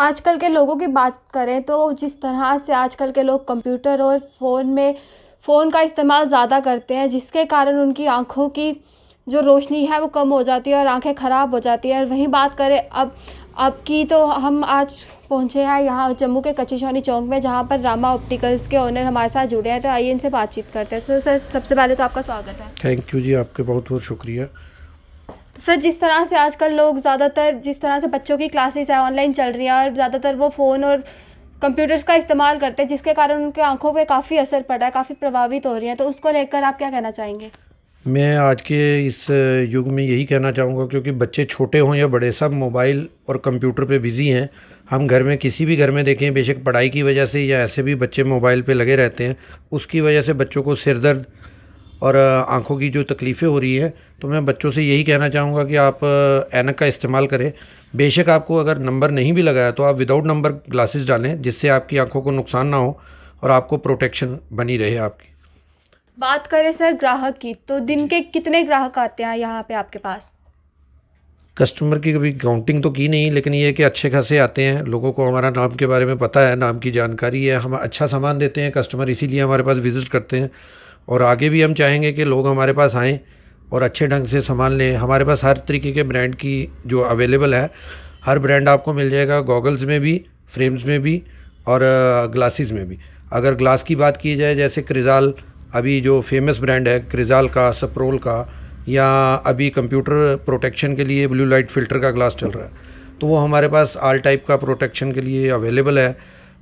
आजकल के लोगों की बात करें तो जिस तरह से आजकल के लोग कंप्यूटर और फ़ोन में फ़ोन का इस्तेमाल ज़्यादा करते हैं जिसके कारण उनकी आँखों की जो रोशनी है वो कम हो जाती है और आंखें ख़राब हो जाती है और वहीं बात करें अब अब की तो हम आज पहुंचे हैं यहाँ जम्मू के कच्ची छौनी चौक में जहाँ पर रामा ऑप्टिकल्स के ओनर हमारे साथ जुड़े हैं तो आइए इनसे बातचीत करते हैं सो सर सबसे पहले तो आपका स्वागत है थैंक यू जी आपके बहुत बहुत शुक्रिया सर जिस तरह से आजकल लोग ज़्यादातर जिस तरह से बच्चों की क्लासेस है ऑनलाइन चल रही है और ज़्यादातर वो फ़ोन और कंप्यूटर्स का इस्तेमाल करते हैं जिसके कारण उनके आंखों पे काफ़ी असर पड़ा है काफ़ी प्रभावित हो रही हैं तो उसको लेकर आप क्या कहना चाहेंगे मैं आज के इस युग में यही कहना चाहूँगा क्योंकि बच्चे छोटे हों या बड़े सब मोबाइल और कंप्यूटर पे बिज़ी हैं हम घर में किसी भी घर में देखें बेशक पढ़ाई की वजह से या ऐसे भी बच्चे मोबाइल पे लगे रहते हैं उसकी वजह से बच्चों को सिर दर्द और आँखों की जो तकलीफ़ें हो रही है तो मैं बच्चों से यही कहना चाहूँगा कि आप एनक का इस्तेमाल करें बेशक आपको अगर नंबर नहीं भी लगाया तो आप विदाउट नंबर ग्लासेस डालें जिससे आपकी आँखों को नुकसान ना हो और आपको प्रोटेक्शन बनी रहे आपकी बात करें सर ग्राहक की तो दिन के कितने ग्राहक आते हैं यहाँ पे आपके पास कस्टमर की कभी काउंटिंग तो की नहीं लेकिन ये कि अच्छे खासे आते हैं लोगों को हमारा नाम के बारे में पता है नाम की जानकारी है हम अच्छा सामान देते हैं कस्टमर इसीलिए हमारे पास विज़िट करते हैं और आगे भी हम चाहेंगे कि लोग हमारे पास आएँ और अच्छे ढंग से सामान लें हमारे पास हर तरीके के ब्रांड की जो अवेलेबल है हर ब्रांड आपको मिल जाएगा गॉगल्स में भी फ्रेम्स में भी और ग्लासेस में भी अगर ग्लास की बात की जाए जैसे क्रिजाल अभी जो फेमस ब्रांड है क्रिजाल का सप्रोल का या अभी कंप्यूटर प्रोटेक्शन के लिए ब्लू लाइट फ़िल्टर का ग्लास चल रहा है तो वो हमारे पास आल टाइप का प्रोटेक्शन के लिए अवेलेबल है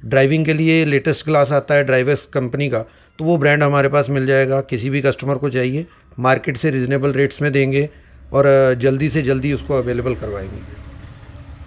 ड्राइविंग के लिए लेटेस्ट ग्लास आता है ड्राइवर्स कंपनी का तो वो ब्रांड हमारे पास मिल जाएगा किसी भी कस्टमर को चाहिए मार्केट से रिजनेबल रेट्स में देंगे और जल्दी से जल्दी उसको अवेलेबल करवाएंगे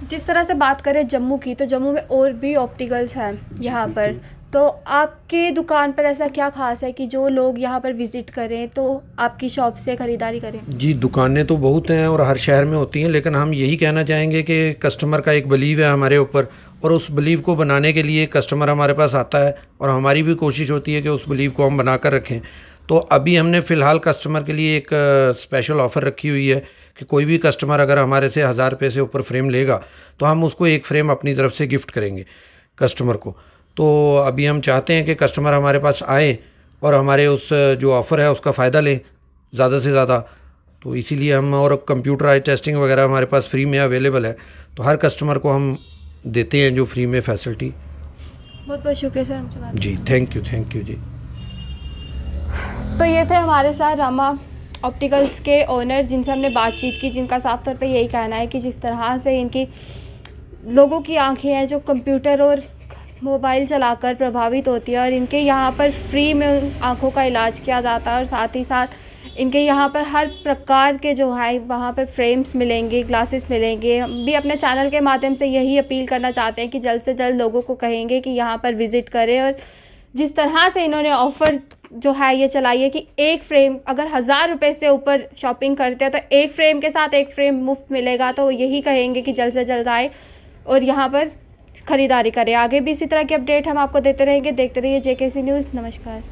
जिस तरह से बात करें जम्मू की तो जम्मू में और भी ऑप्टिकल्स हैं यहाँ पर तो आपके दुकान पर ऐसा क्या खास है कि जो लोग यहाँ पर विज़िट करें तो आपकी शॉप से ख़रीदारी करें जी दुकानें तो बहुत हैं और हर शहर में होती हैं लेकिन हम यही कहना चाहेंगे कि कस्टमर का एक बिलीव है हमारे ऊपर और उस बिलीव को बनाने के लिए कस्टमर हमारे पास आता है और हमारी भी कोशिश होती है कि उस बिलीव को हम बना कर रखें तो अभी हमने फ़िलहाल कस्टमर के लिए एक स्पेशल ऑफ़र रखी हुई है कि कोई भी कस्टमर अगर हमारे से हज़ार रुपये से ऊपर फ्रेम लेगा तो हम उसको एक फ़्रेम अपनी तरफ से गिफ्ट करेंगे कस्टमर को तो अभी हम चाहते हैं कि कस्टमर हमारे पास आए और हमारे उस जो ऑफ़र है उसका फ़ायदा लें ज़्यादा से ज़्यादा तो इसीलिए हम और कंप्यूटर आई टेस्टिंग वगैरह हमारे पास फ्री में अवेलेबल है तो हर कस्टमर को हम देते हैं जो फ्री में फैसिलिटी बहुत बहुत शुक्रिया सर हमसे जी थैंक यू थैंक यू जी तो ये थे हमारे साथ रामा ऑप्टिकल्स के ओनर जिनसे हमने बातचीत की जिनका साफ तौर पे यही कहना है कि जिस तरह से इनकी लोगों की आंखें हैं जो कंप्यूटर और मोबाइल चलाकर प्रभावित होती है और इनके यहाँ पर फ्री में आंखों का इलाज किया जाता है और साथ ही साथ इनके यहाँ पर हर प्रकार के जो है वहाँ पर फ्रेम्स मिलेंगे ग्लासेस मिलेंगे हम भी अपने चैनल के माध्यम से यही अपील करना चाहते हैं कि जल्द से जल्द लोगों को कहेंगे कि यहाँ पर विज़िट करें और जिस तरह से इन्होंने ऑफ़र जो है ये चलाई है कि एक फ्रेम अगर हज़ार रुपये से ऊपर शॉपिंग करते हैं तो एक फ़्रेम के साथ एक फ़्रेम मुफ्त मिलेगा तो यही कहेंगे कि जल्द से जल्द आए और यहाँ पर ख़रीदारी करें आगे भी इसी तरह की अपडेट हम आपको देते रहेंगे देखते रहिए जेकेसी न्यूज़ नमस्कार